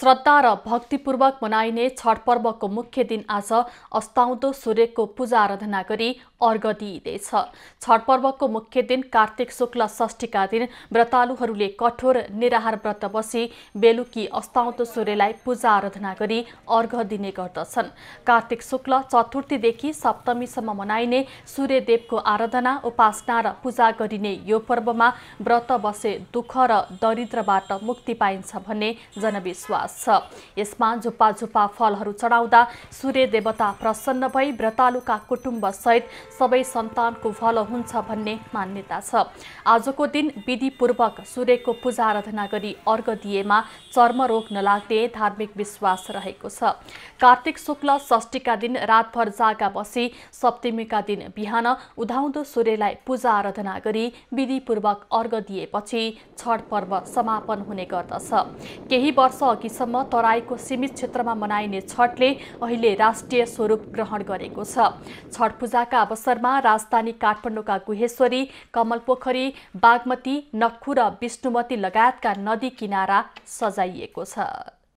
श्रद्धा र भक्तिपूर्वक मनाइने छठ पर्वको मुख्य दिन आज अस्ताउँदो सूर्यको पूजा आराधना गरी अर्घ दिइँदैछ छठ पर्वको मुख्य दिन कार्तिक शुक्ल षष्ठीका दिन व्रतालुहरूले कठोर निराहार व्रत बसी बेलुकी अस्ताउँदो सूर्यलाई पूजा आराधना गरी अर्घ दिने गर्दछन् कार्तिक शुक्ल चतुर्थीदेखि सप्तमीसम्म मनाइने सूर्यदेवको आराधना उपासना र पूजा गरिने यो पर्वमा व्रत बसे दुःख र दरिद्रबाट मुक्ति पाइन्छ भन्ने जनविश्वास छ यसमा झुप्पा झुप्पा फलहरू चढाउँदा सूर्य देवता प्रसन्न भई व्रतालुका कुटुम्बसहित सबै सन्तानको भलो हुन्छ भन्ने मान्यता छ आजको दिन विधिपूर्वक सूर्यको पूजा आराधना गरी अर्घ दिएमा चर्म रोग नलाग्ने धार्मिक विश्वास रहेको छ कार्तिक शुक्ल षष्ठीका दिन रातभर जागा बसी सप्तमीका दिन बिहान उधाउँदो सूर्यलाई पूजा आराधना गरी विधिपूर्वक अर्घ दिएपछि छठ पर्व समापन हुने गर्दछ केही वर्ष अघिसम्म तराईको सीमित क्षेत्रमा मनाइने छठले अहिले राष्ट्रिय स्वरूप ग्रहण गरेको छ छठ पूजाका अवसरमा राजधानी काठमाडौँका गुहेश्वरी कमलपोखरी बागमती नक्खु र विष्णुमती लगायतका नदी किनारा सजाइएको छ